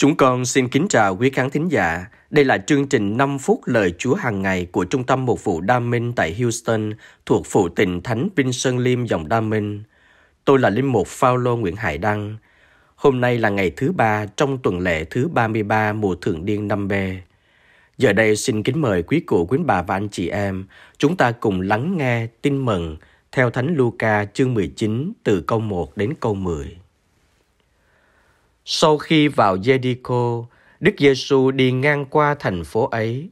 Chúng con xin kính chào quý khán thính giả. Đây là chương trình 5 phút lời Chúa hàng ngày của Trung tâm Mục vụ Đa Minh tại Houston thuộc phụ tỉnh Thánh Vinh Sơn Liêm dòng Đa Minh. Tôi là Linh Mục Phaolô Nguyễn Hải Đăng. Hôm nay là ngày thứ ba trong tuần lễ thứ 33 mùa thường niên năm B. Giờ đây xin kính mời quý cụ, quý bà và anh chị em, chúng ta cùng lắng nghe tin mừng theo Thánh Luca chương 19 từ câu 1 đến câu 10. Sau khi vào Jericho, Đức Giêsu đi ngang qua thành phố ấy.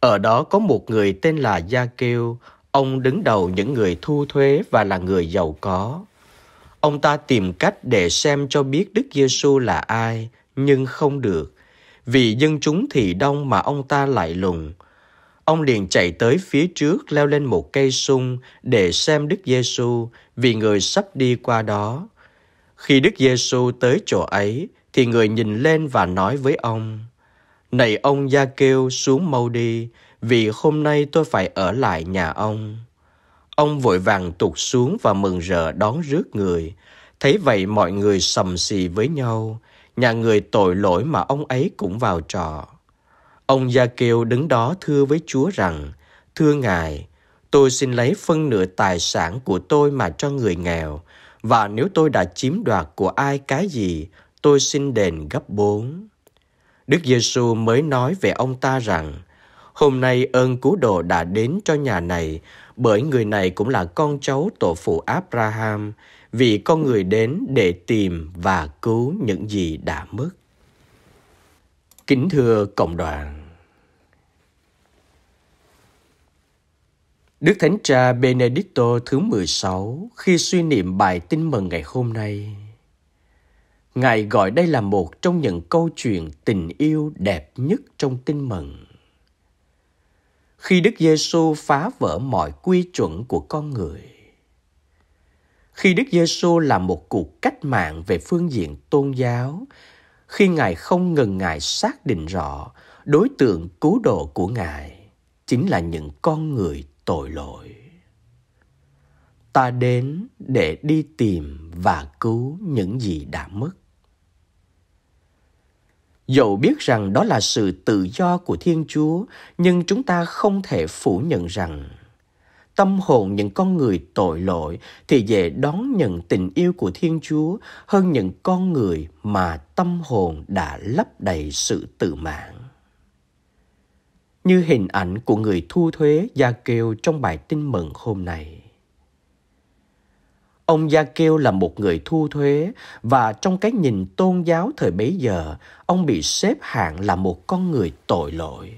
Ở đó có một người tên là Gia Kêu, ông đứng đầu những người thu thuế và là người giàu có. Ông ta tìm cách để xem cho biết Đức Giêsu là ai, nhưng không được. Vì dân chúng thì đông mà ông ta lại lùng. Ông liền chạy tới phía trước leo lên một cây sung để xem Đức Giêsu vì người sắp đi qua đó khi Đức Giêsu tới chỗ ấy, thì người nhìn lên và nói với ông, Này ông Gia Kêu xuống mau đi, vì hôm nay tôi phải ở lại nhà ông. Ông vội vàng tụt xuống và mừng rỡ đón rước người. Thấy vậy mọi người sầm xì với nhau, nhà người tội lỗi mà ông ấy cũng vào trọ. Ông Gia Kiều đứng đó thưa với Chúa rằng, Thưa Ngài, tôi xin lấy phân nửa tài sản của tôi mà cho người nghèo, và nếu tôi đã chiếm đoạt của ai cái gì, tôi xin đền gấp bốn. Đức Giêsu mới nói về ông ta rằng, hôm nay ơn cứu độ đã đến cho nhà này, bởi người này cũng là con cháu tổ phụ Abraham, vì con người đến để tìm và cứu những gì đã mất. Kính thưa cộng đoàn, Đức Thánh Cha Benedicto thứ 16 khi suy niệm bài tin mừng ngày hôm nay. Ngài gọi đây là một trong những câu chuyện tình yêu đẹp nhất trong tin mừng. Khi Đức Giêsu phá vỡ mọi quy chuẩn của con người. Khi Đức Giêsu làm một cuộc cách mạng về phương diện tôn giáo, khi Ngài không ngần ngại xác định rõ đối tượng cứu độ của Ngài chính là những con người tội lỗi ta đến để đi tìm và cứu những gì đã mất dẫu biết rằng đó là sự tự do của thiên chúa nhưng chúng ta không thể phủ nhận rằng tâm hồn những con người tội lỗi thì dễ đón nhận tình yêu của thiên chúa hơn những con người mà tâm hồn đã lấp đầy sự tự mạng như hình ảnh của người thu thuế Gia Kêu trong bài tin mừng hôm nay. Ông Gia Kêu là một người thu thuế và trong cái nhìn tôn giáo thời bấy giờ, ông bị xếp hạng là một con người tội lỗi.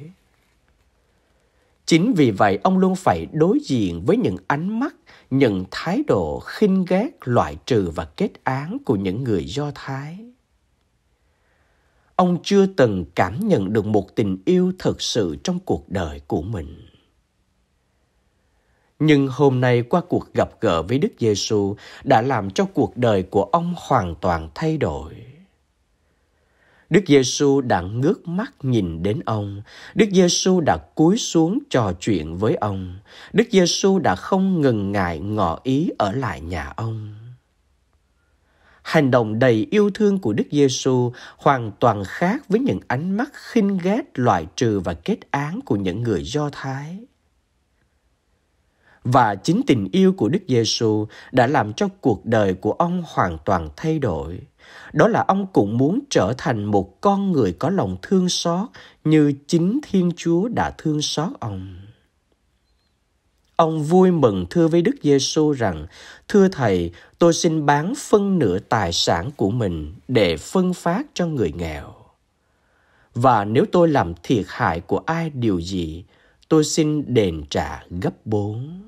Chính vì vậy ông luôn phải đối diện với những ánh mắt, những thái độ khinh ghét, loại trừ và kết án của những người Do Thái ông chưa từng cảm nhận được một tình yêu thật sự trong cuộc đời của mình. Nhưng hôm nay qua cuộc gặp gỡ với Đức Giêsu đã làm cho cuộc đời của ông hoàn toàn thay đổi. Đức Giêsu đã ngước mắt nhìn đến ông, Đức Giêsu đã cúi xuống trò chuyện với ông, Đức Giêsu đã không ngần ngại ngỏ ý ở lại nhà ông. Hành động đầy yêu thương của Đức Giêsu hoàn toàn khác với những ánh mắt khinh ghét loại trừ và kết án của những người Do Thái. Và chính tình yêu của Đức Giêsu đã làm cho cuộc đời của ông hoàn toàn thay đổi. Đó là ông cũng muốn trở thành một con người có lòng thương xót như chính Thiên Chúa đã thương xót ông. Ông vui mừng thưa với Đức Giêsu rằng: "Thưa thầy, tôi xin bán phân nửa tài sản của mình để phân phát cho người nghèo. Và nếu tôi làm thiệt hại của ai điều gì, tôi xin đền trả gấp bốn."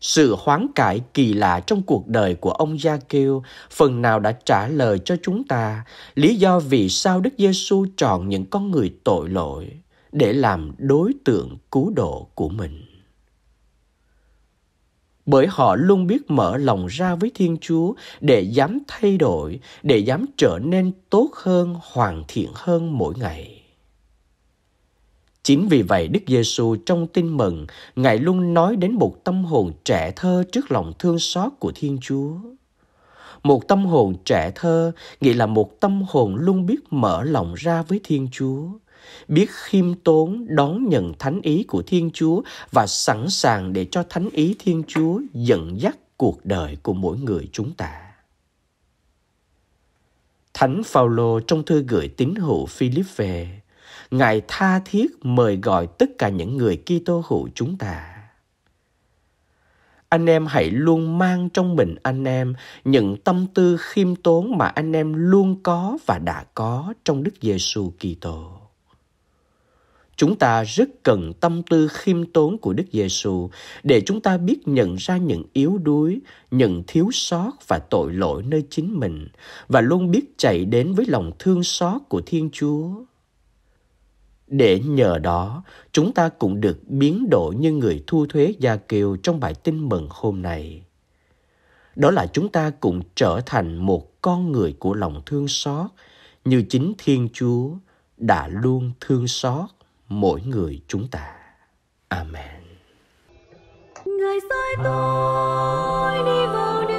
Sự hoán cải kỳ lạ trong cuộc đời của ông Gia Kiêu phần nào đã trả lời cho chúng ta lý do vì sao Đức Giêsu chọn những con người tội lỗi để làm đối tượng cứu độ của mình bởi họ luôn biết mở lòng ra với thiên chúa để dám thay đổi để dám trở nên tốt hơn hoàn thiện hơn mỗi ngày chính vì vậy đức giêsu trong tin mừng ngài luôn nói đến một tâm hồn trẻ thơ trước lòng thương xót của thiên chúa một tâm hồn trẻ thơ nghĩa là một tâm hồn luôn biết mở lòng ra với thiên chúa biết khiêm tốn đón nhận thánh ý của Thiên Chúa và sẵn sàng để cho thánh ý Thiên Chúa dẫn dắt cuộc đời của mỗi người chúng ta. Thánh Phaolô trong thư gửi tín hữu Philip về, Ngài tha thiết mời gọi tất cả những người Kitô hữu chúng ta anh em hãy luôn mang trong mình anh em những tâm tư khiêm tốn mà anh em luôn có và đã có trong Đức Giêsu Kitô. Chúng ta rất cần tâm tư khiêm tốn của Đức Giêsu để chúng ta biết nhận ra những yếu đuối, những thiếu sót và tội lỗi nơi chính mình và luôn biết chạy đến với lòng thương xót của Thiên Chúa. Để nhờ đó, chúng ta cũng được biến đổi như người thu thuế Gia Kiều trong bài tin mừng hôm nay. Đó là chúng ta cũng trở thành một con người của lòng thương xót như chính Thiên Chúa đã luôn thương xót mỗi người chúng ta. Amen. Ngày sai tôi đi vào đêm